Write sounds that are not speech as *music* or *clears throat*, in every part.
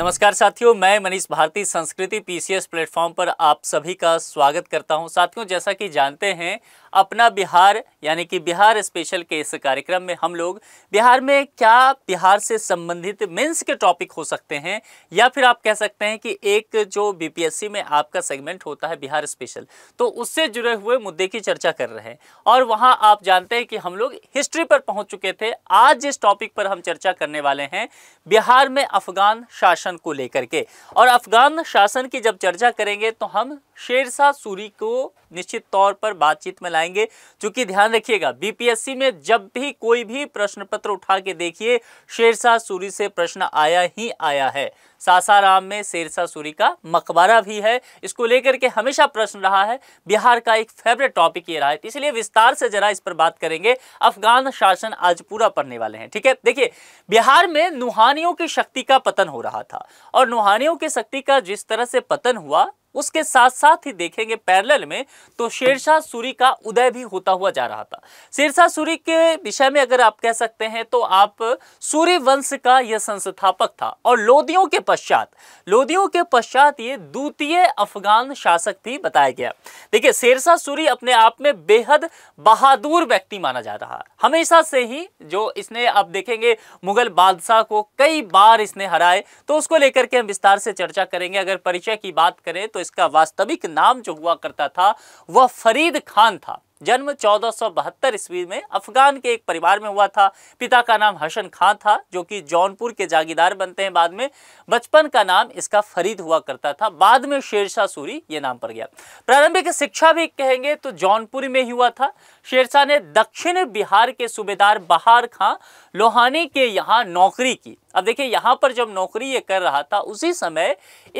नमस्कार साथियों मैं मनीष भारती संस्कृति पीसीएस प्लेटफॉर्म पर आप सभी का स्वागत करता हूं साथियों जैसा कि जानते हैं अपना बिहार यानी कि बिहार स्पेशल के इस कार्यक्रम में हम लोग बिहार में क्या बिहार से संबंधित मेंस के टॉपिक हो सकते हैं या फिर आप कह सकते हैं कि एक जो बीपीएससी में आपका सेगमेंट होता है बिहार स्पेशल तो उससे जुड़े हुए मुद्दे की चर्चा कर रहे हैं और वहाँ आप जानते हैं कि हम लोग हिस्ट्री पर पहुँच चुके थे आज जिस टॉपिक पर हम चर्चा करने वाले हैं बिहार में अफगान शासन शासन को लेकर के और अफगान शासन की जब चर्चा करेंगे तो हम शेरशाह सूरी को निश्चित तौर पर बातचीत में लाएंगे क्योंकि ध्यान रखिएगा बीपीएससी में जब भी कोई भी प्रश्न पत्र उठा के देखिए शेरशाह सूरी से प्रश्न आया ही आया है सासाराम में शेरशाह सूरी का मकबरा भी है इसको लेकर के हमेशा प्रश्न रहा है बिहार का एक फेवरेट टॉपिक ये रहा है इसलिए विस्तार से जरा इस पर बात करेंगे अफगान शासन आज पूरा पढ़ने वाले हैं ठीक है देखिए बिहार में नुहानियों की शक्ति का पतन हो रहा था था और नुहानियों की शक्ति का जिस तरह से पतन हुआ उसके साथ साथ ही देखेंगे पैरेलल में तो शेरशाह सूरी का उदय भी होता हुआ जा रहा था शेरशाह सूरी के विषय में अगर आप कह सकते हैं तो आप सूरी वंश का यह संस्थापक था और लोदियों के पश्चात लोदियों के पश्चात ये द्वितीय अफगान शासक भी बताया गया देखिए शेरशाह सूरी अपने आप में बेहद बहादुर व्यक्ति माना जा रहा हमेशा से ही जो इसने आप देखेंगे मुगल बादशाह को कई बार इसने हराए तो उसको लेकर के हम विस्तार से चर्चा करेंगे अगर परिचय की बात करें तो जिसका वास्तविक नाम जो हुआ करता था वह फरीद खान था जन्म चौदह ईस्वी में अफगान के एक परिवार में हुआ था पिता का नाम हसन खान था जो कि जौनपुर के जागीदार बनते हैं बाद में बचपन का नाम इसका फरीद हुआ करता था बाद में शेरशाह सूरी ये नाम पर गया प्रारंभिक शिक्षा भी कहेंगे तो जौनपुर में ही हुआ था शेरशाह ने दक्षिण बिहार के सूबेदार बहार खां लोहानी के यहाँ नौकरी की अब देखिए यहां पर जब नौकरी ये कर रहा था उसी समय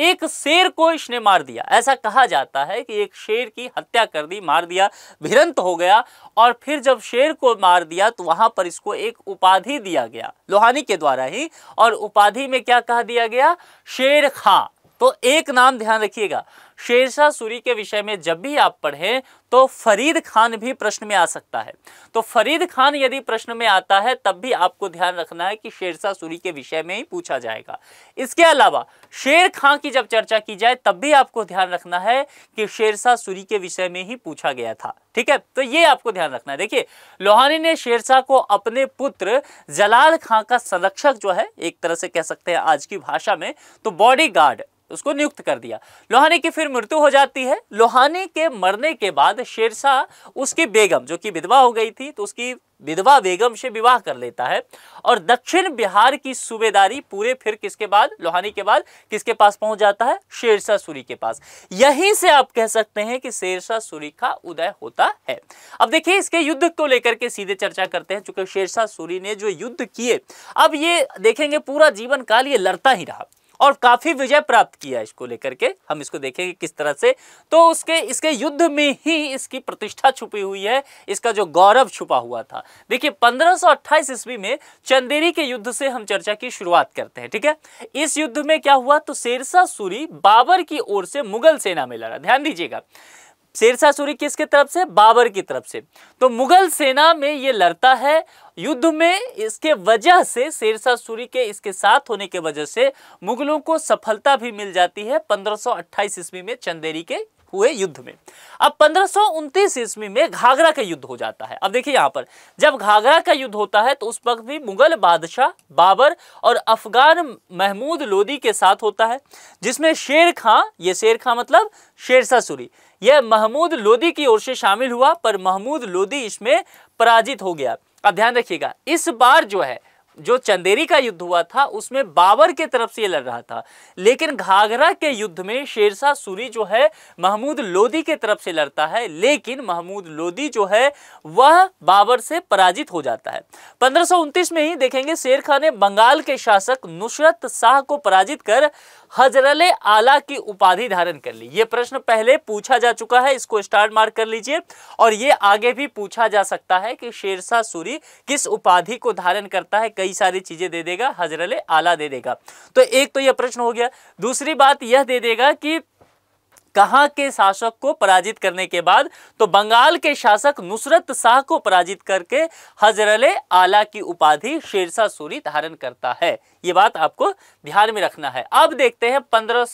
एक शेर को इसने मार दिया ऐसा कहा जाता है कि एक शेर की हत्या कर दी मार दिया भिरंत हो गया और फिर जब शेर को मार दिया तो वहां पर इसको एक उपाधि दिया गया लोहानी के द्वारा ही और उपाधि में क्या कहा दिया गया शेर खां तो एक नाम ध्यान रखिएगा शेरशाह सूरी के विषय में जब भी आप पढ़ें तो फरीद खान भी प्रश्न में आ सकता है तो फरीद खान यदि प्रश्न में आता है तब भी आपको ध्यान रखना है कि शेरशाह सूरी के विषय में ही पूछा जाएगा इसके अलावा शेर खां की जब चर्चा की जाए तब भी आपको ध्यान रखना है कि शेरशाह सूरी के विषय में ही पूछा गया था ठीक है तो ये आपको ध्यान रखना है देखिए लोहानी ने शेरशाह को अपने पुत्र जलाल खां का संरक्षक जो है एक तरह से कह सकते हैं आज की भाषा में तो बॉडी गार्ड उसको नियुक्त कर दिया लोहानी की फिर मृत्यु हो जाती है लोहानी के मरने के बाद शेरशाह उसकी बेगम जो कि विधवा हो गई थी तो उसकी विधवा बेगम से विवाह कर लेता है और दक्षिण बिहार की सूबेदारी पूरे फिर किसके बाद लोहानी के बाद किसके पास पहुंच जाता है शेरशाह सूरी के पास यहीं से आप कह सकते हैं कि शेरशाह सूरी का उदय होता है अब देखिए इसके युद्ध को लेकर के सीधे चर्चा करते हैं चूंकि शेरशाह सूरी ने जो युद्ध किए अब ये देखेंगे पूरा जीवन काल ये लड़ता ही रहा और काफ़ी विजय प्राप्त किया इसको लेकर के हम इसको देखेंगे किस तरह से तो उसके इसके युद्ध में ही इसकी प्रतिष्ठा छुपी हुई है इसका जो गौरव छुपा हुआ था देखिए 1528 ईस्वी में चंदेरी के युद्ध से हम चर्चा की शुरुआत करते हैं ठीक है इस युद्ध में क्या हुआ तो शेरशाह सूरी बाबर की ओर से मुगल सेना में लड़ा ध्यान दीजिएगा शेरशाह सूरी किसके तरफ से बाबर की तरफ से तो मुगल सेना में ये लड़ता है युद्ध में इसके वजह से शेरशाह सूरी के इसके साथ होने के वजह से मुगलों को सफलता भी मिल जाती है 1528 ईस्वी में चंदेरी के हुए युद्ध में अब पंद्रह ईस्वी में घाघरा का युद्ध हो जाता है अब देखिए यहाँ पर जब घाघरा का युद्ध होता है तो उस वक्त भी मुगल बादशाह बाबर और अफगान महमूद लोदी के साथ होता है जिसमें शेर खां ये शेर खां मतलब शेरशाह सूरी यह महमूद लोदी की ओर से शामिल हुआ पर महमूद लोदी इसमें पराजित हो गया अब ध्यान रखिएगा इस बार जो है जो चंदेरी का युद्ध हुआ था उसमें बाबर के तरफ से ये लड़ रहा था लेकिन घाघरा के युद्ध में शेरशाह सूरी जो है महमूद लोदी के तरफ से लड़ता है लेकिन महमूद लोदी जो है वह बाबर से पराजित हो जाता है पंद्रह में ही देखेंगे शेर खां ने बंगाल के शासक नुसरत शाह को पराजित कर हजरल आला की उपाधि धारण कर ली ये प्रश्न पहले पूछा जा चुका है इसको स्टार्ट मार्क कर लीजिए और ये आगे भी पूछा जा सकता है कि शेरशाह सूरी किस उपाधि को धारण करता है कई सारी चीजें दे देगा हजरल आला दे देगा तो एक तो यह प्रश्न हो गया दूसरी बात यह दे देगा कि कहाँ के शासक को पराजित करने के बाद तो बंगाल के शासक नुसरत शाह को पराजित करके हजरल आला की उपाधि शेरशाह सूरी धारण करता है ये बात आपको ध्यान में रखना है अब देखते हैं पंद्रह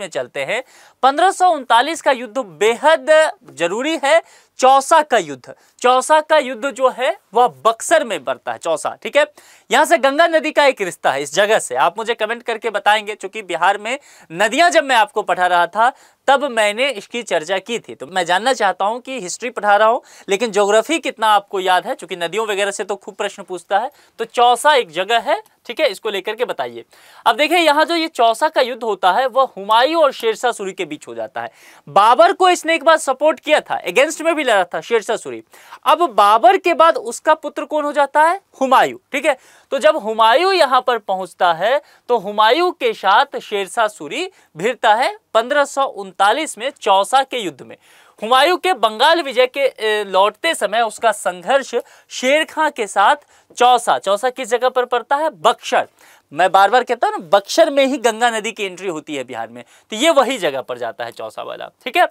में चलते हैं पंद्रह का युद्ध बेहद जरूरी है चौसा का युद्ध चौसा का युद्ध जो है वह बक्सर में बढ़ता है चौसा ठीक है यहां से गंगा नदी का एक रिश्ता है इस जगह से आप मुझे कमेंट करके बताएंगे क्योंकि बिहार में नदियां जब मैं आपको पढ़ा रहा था तब मैंने इसकी चर्चा की थी तो मैं जानना चाहता हूं कि हिस्ट्री पढ़ा रहा हूं लेकिन ज्योग्राफी कितना आपको याद है चूंकि नदियों वगैरह से तो खूब प्रश्न पूछता है तो चौसा एक जगह है ठीक है इसको लेकर के बताइए अब देखिए यहां जो ये चौसा का युद्ध होता है वह हुमायूं और शेरशाह सूरी के बीच हो जाता है बाबर को इसने एक बार सपोर्ट किया था अगेंस्ट में भी लड़ा था शेरशाह सूरी अब बाबर के बाद उसका पुत्र कौन हो जाता है हुमायूं ठीक है तो जब हुमायूं यहां पर पहुंचता है तो हुमायूं के साथ शेरशाह सूरी भिड़ता है पंद्रह में चौसा के युद्ध में हुमायूं के बंगाल विजय के लौटते समय उसका संघर्ष शेर खां के साथ चौसा चौसा किस जगह पर पड़ता है बक्सर मैं बार बार कहता हूं ना बक्सर में ही गंगा नदी की एंट्री होती है बिहार में तो ये वही जगह पर जाता है चौसा वाला ठीक है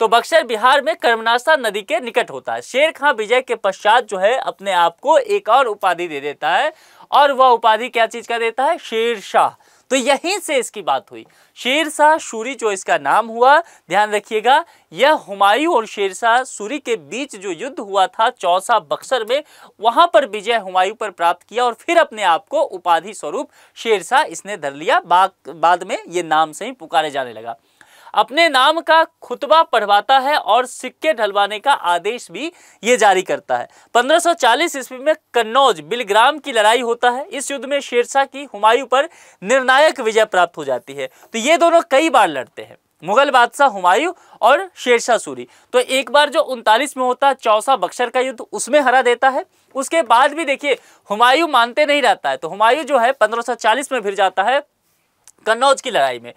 तो बक्सर बिहार में कर्मनाशा नदी के निकट होता है शेर खां विजय के पश्चात जो है अपने आप को एक और उपाधि दे देता है और वह उपाधि क्या चीज का देता है शेरशाह तो यहीं से इसकी बात हुई शेरशाह सूरी जो इसका नाम हुआ ध्यान रखिएगा यह हुमायूं और शेरशाह सूरी के बीच जो युद्ध हुआ था चौसा बक्सर में वहां पर विजय हुमायूं पर प्राप्त किया और फिर अपने आप को उपाधि स्वरूप शेरशाह इसने धर लिया बाद में ये नाम से ही पुकारे जाने लगा अपने नाम का खुतबा पढ़वाता है और सिक्के ढलवाने का आदेश भी ये जारी करता है 1540 ईस्वी में कन्नौज बिलग्राम की लड़ाई होता है इस युद्ध में शेरशाह की हुमायूं पर निर्णायक विजय प्राप्त हो जाती है तो ये दोनों कई बार लड़ते हैं मुगल बादशाह हुमायूं और शेरशाह सूरी तो एक बार जो उनतालीस में होता है चौसा बक्सर का युद्ध उसमें हरा देता है उसके बाद भी देखिए हुमायूं मानते नहीं रहता है तो हुमायूं जो है 1540 में फिर जाता है कन्नौज की लड़ाई में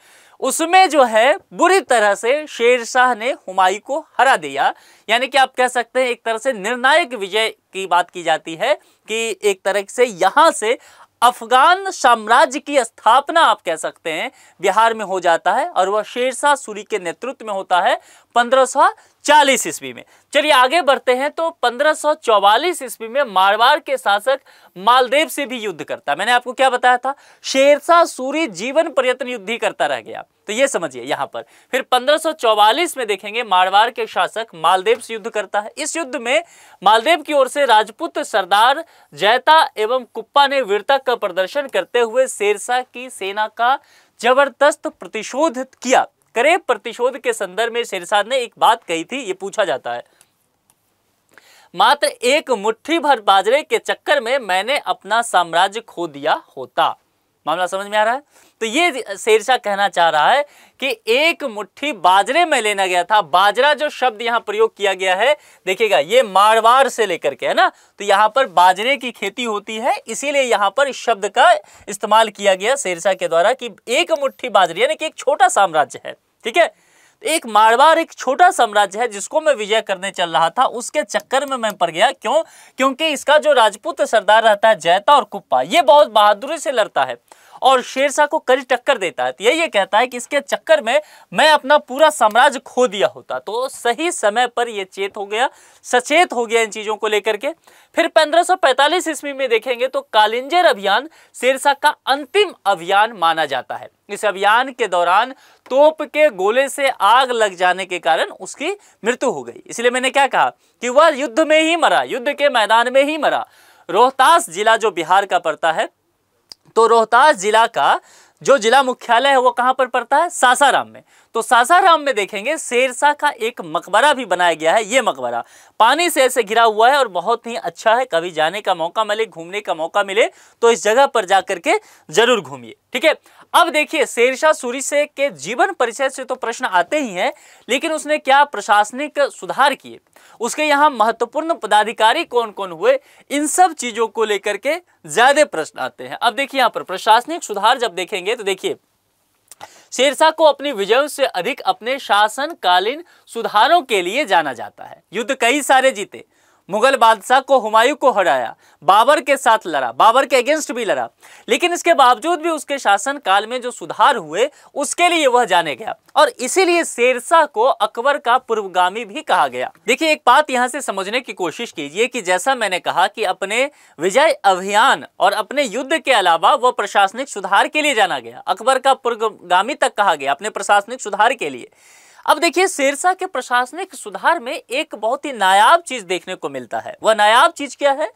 उसमें जो है बुरी तरह से शेरशाह ने हुमायूं को हरा दिया यानी कि आप कह सकते हैं एक तरह से निर्णायक विजय की बात की जाती है कि एक तरह से यहां से अफगान साम्राज्य की स्थापना आप कह सकते हैं बिहार में हो जाता है और वह शेरशाह सूरी के नेतृत्व में होता है 1540 ईस्वी में चलिए आगे बढ़ते हैं तो 1544 ईस्वी में मारवाड़ के शासक मालदेव से भी युद्ध करता मैंने आपको क्या बताया था शेरशाह सूरी जीवन प्रयत्न युद्ध ही करता रह गया तो ये समझिए यहां पर फिर 1544 में देखेंगे मारवाड़ के शासक मालदेव से युद्ध करता है इस युद्ध में मालदेव की ओर से राजपूत सरदार जयता एवं कुप्पा ने वीरता का प्रदर्शन करते हुए शेरशाह की सेना का जबरदस्त प्रतिशोध किया करे प्रतिशोध के संदर्भ में शेरशाह ने एक बात कही थी ये पूछा जाता है मात्र एक मुट्ठी भर बाजरे के चक्कर में मैंने अपना साम्राज्य खो दिया होता मामला समझ में आ रहा है तो ये शेरशाह कहना चाह रहा है कि एक मुट्ठी बाजरे में लेना गया था बाजरा जो शब्द यहाँ प्रयोग किया गया है देखिएगा ये मारवाड़ से लेकर के है ना तो यहाँ पर बाजरे की खेती होती है इसीलिए यहाँ पर इस शब्द का इस्तेमाल किया गया शेरशाह के द्वारा कि एक मुट्ठी बाजरे यानी कि एक छोटा साम्राज्य है ठीक है एक मारवार एक छोटा साम्राज्य है जिसको मैं विजय करने चल रहा था उसके चक्कर में मैं पड़ गया क्यों क्योंकि इसका जो राजपूत सरदार रहता है जैता और कुप्पा ये बहुत बहादुरी से लड़ता है और शेरशाह को कड़ी टक्कर देता है तो यही ये कहता है कि इसके चक्कर में मैं अपना पूरा साम्राज्य खो दिया होता तो सही समय पर यह चेत हो गया सचेत हो गया इन चीज़ों को लेकर के फिर 1545 ईस्वी में देखेंगे तो कालिंजर अभियान शेरशाह का अंतिम अभियान माना जाता है इस अभियान के दौरान तोप के गोले से आग लग जाने के कारण उसकी मृत्यु हो गई इसलिए मैंने क्या कहा कि वह युद्ध में ही मरा युद्ध के मैदान में ही मरा रोहतास जिला जो बिहार का पड़ता है तो रोहतास जिला का जो जिला मुख्यालय है वो कहाँ पर पड़ता है सासाराम में तो सासाराम में देखेंगे शेरशाह का एक मकबरा भी बनाया गया है ये मकबरा पानी से ऐसे घिरा हुआ है और बहुत ही अच्छा है कभी जाने का मौका मिले घूमने का मौका मिले तो इस जगह पर जा करके जरूर घूमिए ठीक है अब देखिए शेरशाह सूरी से के जीवन परिचय से तो प्रश्न आते ही हैं लेकिन उसने क्या प्रशासनिक सुधार किए उसके यहाँ महत्वपूर्ण पदाधिकारी कौन कौन हुए इन सब चीज़ों को लेकर के ज़्यादा प्रश्न आते हैं अब देखिए यहाँ पर प्रशासनिक सुधार जब देखेंगे तो देखिए शेरशाह को अपनी विजयों से अधिक अपने शासनकालीन सुधारों के लिए जाना जाता है युद्ध कई सारे जीते मुगल बादशाह को हुमायूं को हराया बाबर के साथ लड़ा बाबर के अगेंस्ट भी लड़ा लेकिन इसके बावजूद भी उसके शासन काल में जो सुधार हुए उसके लिए वह जाने गया और इसीलिए शेरशाह को अकबर का पूर्वगामी भी कहा गया देखिए एक बात यहाँ से समझने की कोशिश कीजिए कि जैसा मैंने कहा कि अपने विजय अभियान और अपने युद्ध के अलावा वह प्रशासनिक सुधार के लिए जाना गया अकबर का पूर्वगामी तक कहा गया अपने प्रशासनिक सुधार के लिए अब देखिए सिरसा के प्रशासनिक सुधार में एक बहुत ही नायाब चीज देखने को मिलता है वह नायाब चीज क्या है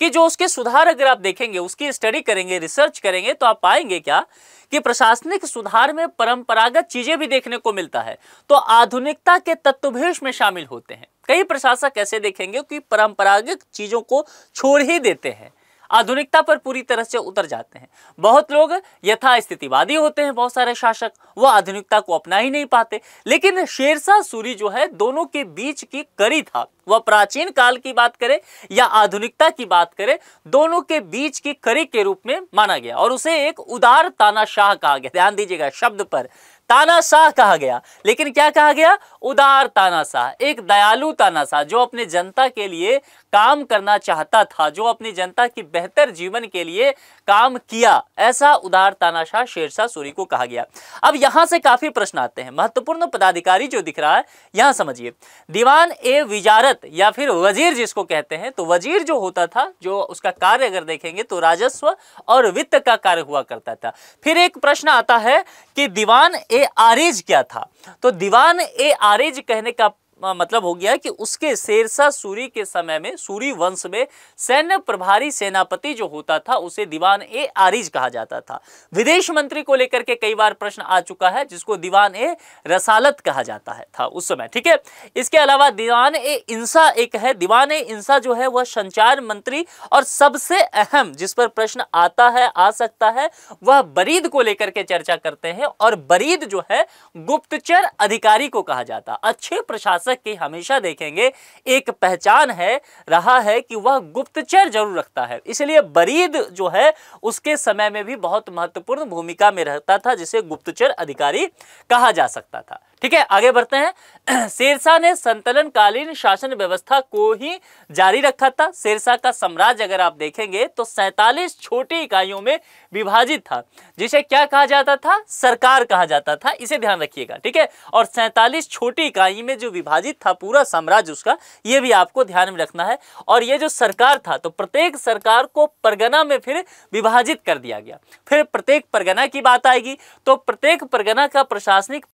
कि जो उसके सुधार अगर आप देखेंगे उसकी स्टडी करेंगे रिसर्च करेंगे तो आप पाएंगे क्या कि प्रशासनिक सुधार में परंपरागत चीजें भी देखने को मिलता है तो आधुनिकता के तत्व में शामिल होते हैं कई प्रशासक ऐसे देखेंगे कि परंपरागत चीजों को छोड़ ही देते हैं आधुनिकता पर पूरी तरह से उतर जाते हैं बहुत लोग यथास्थितिवादी होते हैं बहुत सारे शासक वो आधुनिकता को अपना ही नहीं पाते लेकिन शेरशाह सूरी जो है दोनों के बीच की कड़ी था वह प्राचीन काल की बात करें या आधुनिकता की बात करें दोनों के बीच की कड़ी के रूप में माना गया और उसे एक उदार तानाशाह कहा गया ध्यान दीजिएगा शब्द पर तानाशाह कहा गया लेकिन क्या कहा गया उदार तानाशाह एक दयालु तानाशाह जो अपने जनता के लिए काम करना चाहता था जो अपनी जनता की बेहतर जीवन के लिए काम किया ऐसा उदार तानाशाह शेरशाह सूरी को कहा गया अब यहां से काफी प्रश्न आते हैं महत्वपूर्ण पदाधिकारी जो दिख रहा है यहां समझिए दीवान ए विजारत या फिर वजीर जिसको कहते हैं तो वजीर जो होता था जो उसका कार्य अगर देखेंगे तो राजस्व और वित्त का कार्य हुआ करता था फिर एक प्रश्न आता है कि दीवान ए ए आरेज क्या था तो दीवान ए आरेज कहने का मतलब हो गया कि उसके शेरशाह सूरी के समय में सूरी वंश में सैन्य प्रभारी सेनापति जो होता था उसे दीवान ए आरिज कहा जाता था विदेश मंत्री को लेकर के कई बार प्रश्न आ चुका है जिसको दीवान ए रसालत कहा जाता है था उस समय ठीक है इसके अलावा दीवान ए इंसा एक है दीवान ए इंसा जो है वह संचार मंत्री और सबसे अहम जिस पर प्रश्न आता है आ सकता है वह बरीद को लेकर के चर्चा करते हैं और बरीद जो है गुप्तचर अधिकारी को कहा जाता अच्छे प्रशासन शासक की हमेशा देखेंगे एक पहचान है रहा है कि वह गुप्तचर जरूर रखता है इसलिए बरीद जो है उसके समय में भी बहुत महत्वपूर्ण भूमिका में रहता था जिसे गुप्तचर अधिकारी कहा जा सकता था ठीक है आगे बढ़ते हैं *clears throat* शेरशाह ने संतलनकालीन शासन व्यवस्था को ही जारी रखा था शेरशाह का साम्राज्य अगर आप देखेंगे तो 47 छोटी इकाइयों में विभाजित था जिसे क्या कहा जाता था सरकार कहा जाता था इसे ध्यान रखिएगा ठीक है और 47 छोटी इकाई में जो विभाजित था पूरा साम्राज्य उसका ये भी आपको ध्यान में रखना है और ये जो सरकार था तो प्रत्येक सरकार को परगना में फिर विभाजित कर दिया गया फिर प्रत्येक परगना की बात आएगी तो प्रत्येक परगना का प्रशासनिक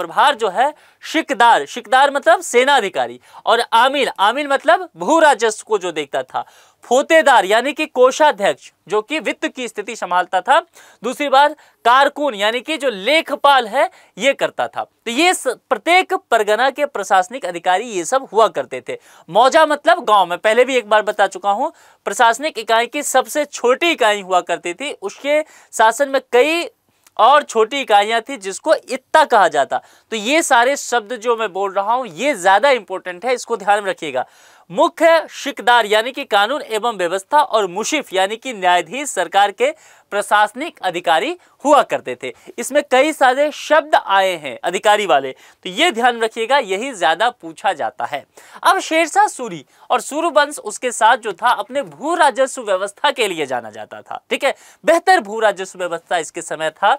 प्रभार जो है शिकदार शिकदार मतलब सेना अधिकारी और आमिल आमिल मतलब भू राजस्व को जो देखता था फोतेदार यानी कि कोषाध्यक्ष जो कि वित्त की स्थिति संभालता था दूसरी बार कारकुन यानी कि जो लेखपाल है ये करता था तो ये प्रत्येक परगना के प्रशासनिक अधिकारी ये सब हुआ करते थे मौजा मतलब गांव में पहले भी एक बार बता चुका हूं प्रशासनिक इकाई की सबसे छोटी इकाई हुआ करती थी उसके शासन में कई और छोटी इकाइयां थी जिसको इत्ता कहा जाता तो ये सारे शब्द जो मैं बोल रहा हूं ये ज़्यादा इंपॉर्टेंट है इसको ध्यान में रखिएगा मुख्य शिकदार यानी कि कानून एवं व्यवस्था और मुशिफ यानी कि न्यायाधीश सरकार के प्रशासनिक अधिकारी हुआ करते थे इसमें कई सारे शब्द आए हैं अधिकारी वाले तो ये ध्यान रखिएगा यही ज़्यादा पूछा जाता है अब शेरशाह सूरी और सूर्यवंश उसके साथ जो था अपने भू राजस्व व्यवस्था के लिए जाना जाता था ठीक है बेहतर भू राजस्व व्यवस्था इसके समय था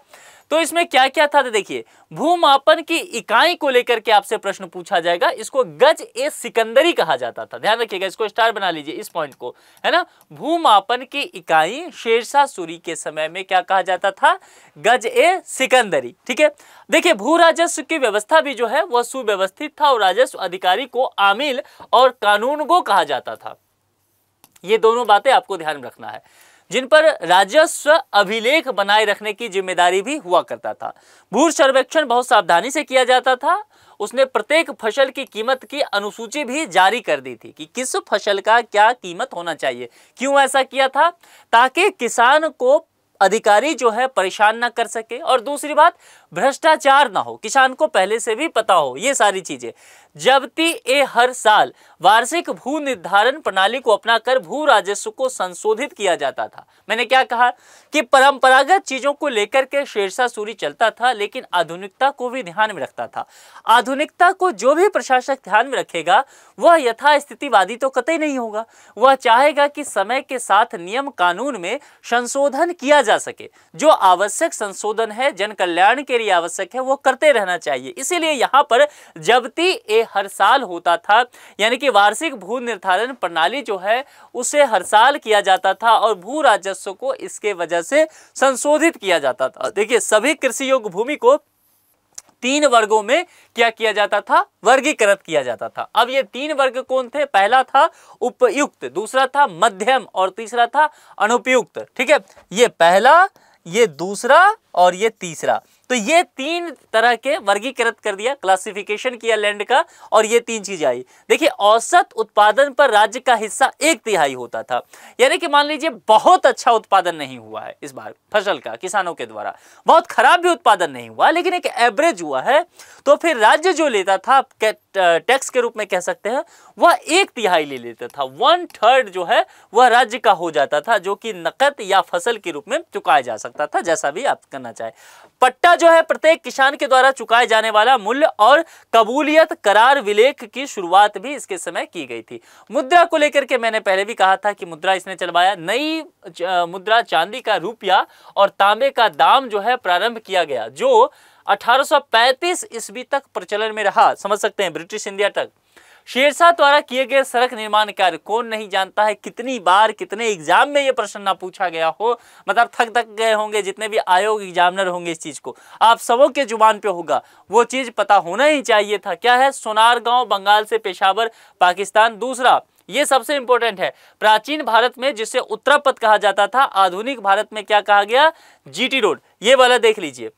तो इसमें क्या क्या था तो देखिए भूमापन की इकाई को लेकर के आपसे प्रश्न पूछा जाएगा इसको गज ए सिकंदरी कहा जाता था ध्यान रखिएगा इसको स्टार बना लीजिए इस पॉइंट को है ना भूमापन की इकाई शेरशाह सूरी के समय में क्या कहा जाता था गज ए सिकंदरी ठीक है देखिए भू राजस्व की व्यवस्था भी जो है वह सुव्यवस्थित था और राजस्व अधिकारी को आमिल और कानून को कहा जाता था ये दोनों बातें आपको ध्यान रखना है जिन पर राजस्व अभिलेख बनाए रखने की जिम्मेदारी भी हुआ करता था भू सर्वेक्षण बहुत सावधानी से किया जाता था उसने प्रत्येक फसल की कीमत की अनुसूची भी जारी कर दी थी कि किस फसल का क्या कीमत होना चाहिए क्यों ऐसा किया था ताकि किसान को अधिकारी जो है परेशान ना कर सके और दूसरी बात भ्रष्टाचार ना हो किसान को पहले से भी पता हो ये सारी चीज़ें जबकि ये हर साल वार्षिक भू निर्धारण प्रणाली को अपनाकर भू राजस्व को संशोधित किया जाता था मैंने क्या कहा कि परंपरागत चीजों को लेकर के शेरशाह सूरी चलता था लेकिन आधुनिकता को भी ध्यान में रखता था आधुनिकता को जो भी प्रशासक ध्यान में रखेगा वह यथास्थितिवादी तो कतई नहीं होगा वह चाहेगा कि समय के साथ नियम कानून में संशोधन किया जा सके जो आवश्यक संशोधन है जन कल्याण के लिए आवश्यक है वो करते रहना चाहिए इसीलिए यहां पर जबती ए हर साल होता था यानी कि वार्षिक भू निर्धारण प्रणाली जो है उसे हर साल किया जाता था और भू राजस्व को इसके वजह से संशोधित किया जाता था देखिए सभी कृषि योग्य भूमि को तीन वर्गों में क्या किया जाता था वर्गीकृत किया जाता था अब ये तीन वर्ग कौन थे पहला था उपयुक्त दूसरा था मध्यम और तीसरा था अनुपयुक्त ठीक है ये पहला ये दूसरा और ये तीसरा तो ये तीन तरह के वर्गीकृत कर दिया क्लासिफिकेशन किया लैंड का और ये तीन चीज आई देखिए औसत उत्पादन पर राज्य का हिस्सा एक तिहाई होता था यानी कि मान लीजिए बहुत अच्छा उत्पादन नहीं हुआ है इस बार फसल का किसानों के द्वारा बहुत खराब भी उत्पादन नहीं हुआ लेकिन एक एवरेज हुआ है तो फिर राज्य जो लेता था टैक्स के रूप में कह सकते हैं वह एक तिहाई ले लेता था वन थर्ड जो है वह राज्य का हो जाता था जो कि नकद या फसल के रूप में चुकाया जा सकता था जैसा भी आप करना चाहे पट्टा जो है प्रत्येक किसान के द्वारा चुकाए जाने वाला मूल्य और कबूलियत करार विलेख की शुरुआत भी इसके समय की गई थी मुद्रा को लेकर के मैंने पहले भी कहा था कि मुद्रा इसने चलवाया नई मुद्रा चांदी का रुपया और तांबे का दाम जो है प्रारंभ किया गया जो 1835 ईस्वी तक प्रचलन में रहा समझ सकते हैं ब्रिटिश इंडिया तक शेरशाह द्वारा किए गए सड़क निर्माण कार्य कौन नहीं जानता है कितनी बार कितने एग्जाम में ये प्रश्न ना पूछा गया हो मतलब थक थक गए होंगे जितने भी आयोग एग्जामिनर होंगे इस चीज को आप सबों के जुबान पे होगा वो चीज पता होना ही चाहिए था क्या है सोनार गांव बंगाल से पेशावर पाकिस्तान दूसरा ये सबसे इंपॉर्टेंट है प्राचीन भारत में जिसे उत्तरापथ कहा जाता था आधुनिक भारत में क्या कहा गया जी रोड ये वाला देख लीजिए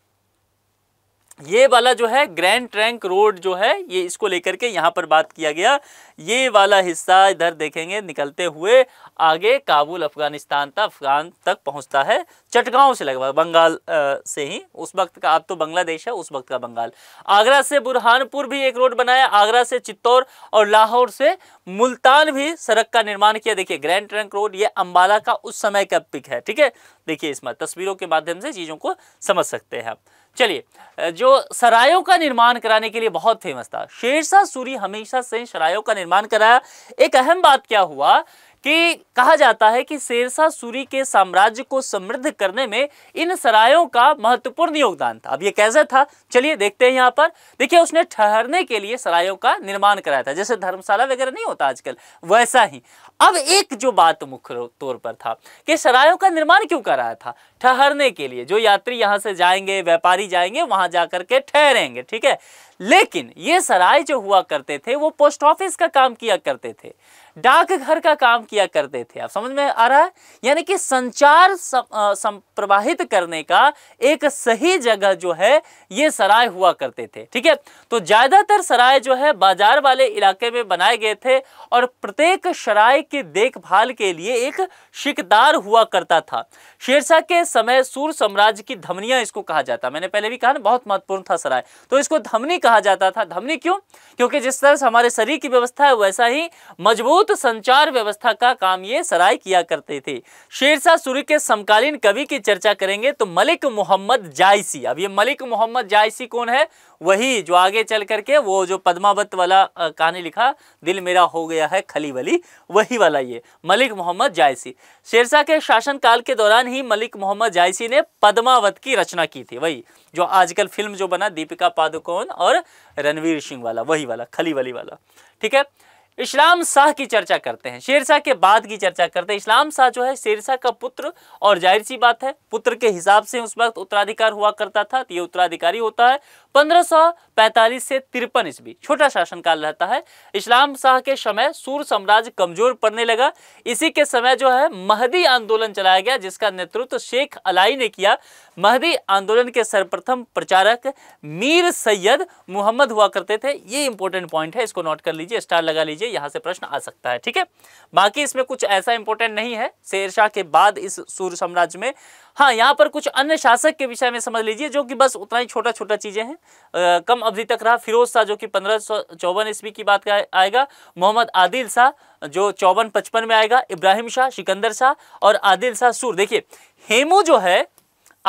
ये वाला जो है ग्रैंड ट्रैंक रोड जो है ये इसको लेकर के यहाँ पर बात किया गया ये वाला हिस्सा इधर देखेंगे निकलते हुए आगे काबुल अफगानिस्तान तक अफगान तक पहुँचता है चटगांव से लगभग बंगाल आ, से ही उस वक्त का अब तो बांग्लादेश है उस वक्त का बंगाल आगरा से बुरहानपुर भी एक रोड बनाया आगरा से चित्तौर और लाहौर से मुल्तान भी सड़क का निर्माण किया देखिए ग्रैंड ट्रंक रोड ये अम्बाला का उस समय का पिक है ठीक है देखिए इसमें तस्वीरों के माध्यम से चीज़ों को समझ सकते हैं आप चलिए जो सरायों का निर्माण कराने के लिए बहुत फेमस था शेरशाह सूरी हमेशा से सरायों का निर्माण कराया एक अहम बात क्या हुआ कि कहा जाता है कि शेरशाह सूरी के साम्राज्य को समृद्ध करने में इन सरायों का महत्वपूर्ण योगदान था अब ये कैसे था चलिए देखते हैं यहाँ पर देखिए उसने ठहरने के लिए सरायों का निर्माण कराया था जैसे धर्मशाला वगैरह नहीं होता आजकल वैसा ही अब एक जो बात मुख्य तौर पर था कि सरायों का निर्माण क्यों कराया था ठहरने के लिए जो यात्री यहाँ से जाएंगे व्यापारी जाएंगे वहां जाकर के ठहरेंगे ठीक है लेकिन ये सराय जो हुआ करते थे वो पोस्ट ऑफिस का काम किया करते थे डाकघर का काम किया करते थे आप समझ में आ रहा है यानी कि संचार संप्रवाहित करने का एक सही जगह जो है ये सराय हुआ करते थे ठीक है तो ज़्यादातर सराय जो है बाजार वाले इलाके में बनाए गए थे और प्रत्येक सराय की देखभाल के लिए एक शिकदार हुआ करता था शेरशाह के समय सूर साम्राज्य की धमनिया इसको कहा जाता मैंने पहले भी कहा ना बहुत महत्वपूर्ण था सराय तो इसको धमनी कहा जाता था धमनी क्यों क्योंकि जिस तरह से हमारे शरीर की व्यवस्था है वैसा ही मजबूत मजबूत संचार व्यवस्था का काम ये सराय किया करते थे शेरशाह सूरी के समकालीन कवि की चर्चा करेंगे तो मलिक मोहम्मद जायसी अब ये मलिक मोहम्मद जायसी कौन है वही जो आगे चल करके वो जो पद्मावत वाला कहानी लिखा दिल मेरा हो गया है खली वली वही वाला ये मलिक मोहम्मद जायसी शेरशाह के शासनकाल के दौरान ही मलिक मोहम्मद जायसी ने पद्मावत की रचना की थी वही जो आजकल फिल्म जो बना दीपिका पादुकोण और रणवीर सिंह वाला वही वाला खली वली वाला ठीक है इस्लाम शाह की चर्चा करते हैं शेरशाह के बाद की चर्चा करते हैं इस्लाम शाह जो है शेरशाह का पुत्र और जाहिर सी बात है पुत्र के हिसाब से उस वक्त उत्तराधिकार हुआ करता था तो ये उत्तराधिकारी होता है 1545 से तिरपन ईस्वी छोटा शासनकाल रहता है इस्लाम शाह के समय सूर साम्राज्य कमजोर पड़ने लगा इसी के समय जो है महदी आंदोलन चलाया गया जिसका नेतृत्व शेख अलाई ने किया महदी आंदोलन के सर्वप्रथम प्रचारक मीर सैयद मोहम्मद हुआ करते थे ये इंपॉर्टेंट पॉइंट है इसको नोट कर लीजिए स्टार लगा लीजिए यहाँ से प्रश्न आ सकता है ठीक है बाकी इसमें कुछ ऐसा इंपॉर्टेंट नहीं है शेर शाह के बाद इस सूर्य साम्राज्य में हाँ यहाँ पर कुछ अन्य शासक के विषय में समझ लीजिए जो कि बस उतना ही छोटा छोटा चीज़ें हैं कम अवधि तक रहा फिरोज शाह जो कि पंद्रह सौ चौवन ईस्वी की बात का आएगा मोहम्मद आदिल शाह जो चौवन पचपन में आएगा इब्राहिम शाह सिकंदर शाह और आदिल शाह सूर देखिए हेमू जो है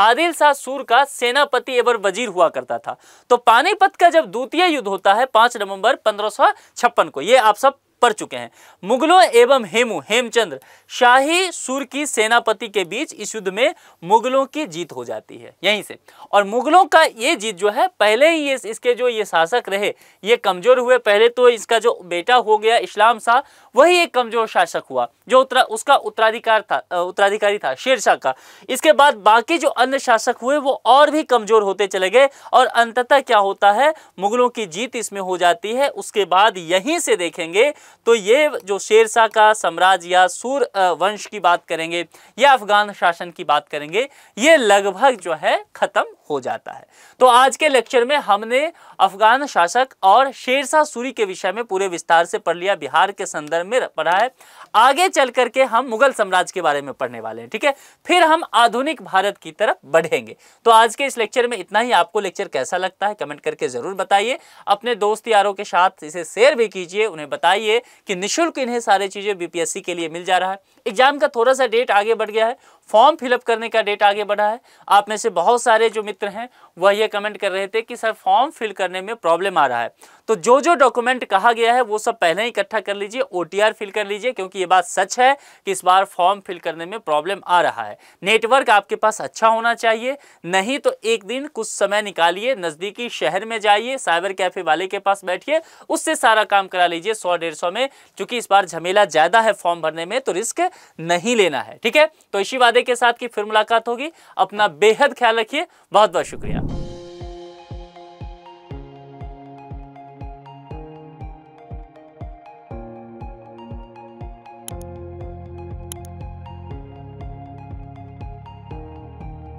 आदिल शाह सूर का सेनापति एवं वजीर हुआ करता था तो पानीपत का जब द्वितीय युद्ध होता है पाँच नवंबर पंद्रह को ये आप सब पड़ चुके हैं मुगलों एवं हेमू हेमचंद्र शाही सुर की सेनापति के बीच इस युद्ध में मुगलों की जीत हो जाती है यहीं से और मुगलों का ये जीत जो है पहले ही ये इसके जो ये शासक रहे ये कमज़ोर हुए पहले तो इसका जो बेटा हो गया इस्लाम शाह वही एक कमज़ोर शासक हुआ जो उत्तरा उसका उत्तराधिकार था उत्तराधिकारी था शेर का इसके बाद बाकी जो अन्य शासक हुए वो और भी कमज़ोर होते चले गए और अंततः क्या होता है मुगलों की जीत इसमें हो जाती है उसके बाद यहीं से देखेंगे तो ये जो शेरशाह का साम्राज्य या सूर वंश की बात करेंगे या अफगान शासन की बात करेंगे ये लगभग जो है ख़त्म हो जाता है तो आज के लेक्चर में हमने अफगान शासक और शेरशाह सूरी के विषय में पूरे विस्तार से पढ़ लिया बिहार के संदर्भ में पढ़ा है आगे चल करके हम मुगल साम्राज्य के बारे में पढ़ने वाले हैं ठीक है फिर हम आधुनिक भारत की तरफ बढ़ेंगे तो आज के इस लेक्चर में इतना ही आपको लेक्चर कैसा लगता है कमेंट करके ज़रूर बताइए अपने दोस्त यारों के साथ इसे शेयर भी कीजिए उन्हें बताइए कि निःशुल्क इन्हें सारी चीज़ें बीपीएससी के लिए मिल जा रहा है एग्जाम का थोड़ा सा डेट आगे बढ़ गया है फॉर्म फिलअप करने का डेट आगे बढ़ा है आप में से बहुत सारे जो मित्र हैं वह ये कमेंट कर रहे थे कि सर फॉर्म फिल करने में प्रॉब्लम आ रहा है तो जो जो डॉक्यूमेंट कहा गया है वो सब पहले ही इकट्ठा कर लीजिए ओटीआर फिल कर लीजिए क्योंकि ये बात सच है कि इस बार फॉर्म फिल करने में प्रॉब्लम आ रहा है नेटवर्क आपके पास अच्छा होना चाहिए नहीं तो एक दिन कुछ समय निकालिए नज़दीकी शहर में जाइए साइबर कैफे वाले के पास बैठिए उससे सारा काम करा लीजिए सौ डेढ़ सौ में चूंकि इस बार झमेला ज़्यादा है फॉर्म भरने में तो रिस्क नहीं लेना है ठीक है तो इसी वादे के साथ की फिर मुलाकात होगी अपना बेहद ख्याल रखिए बहुत बहुत शुक्रिया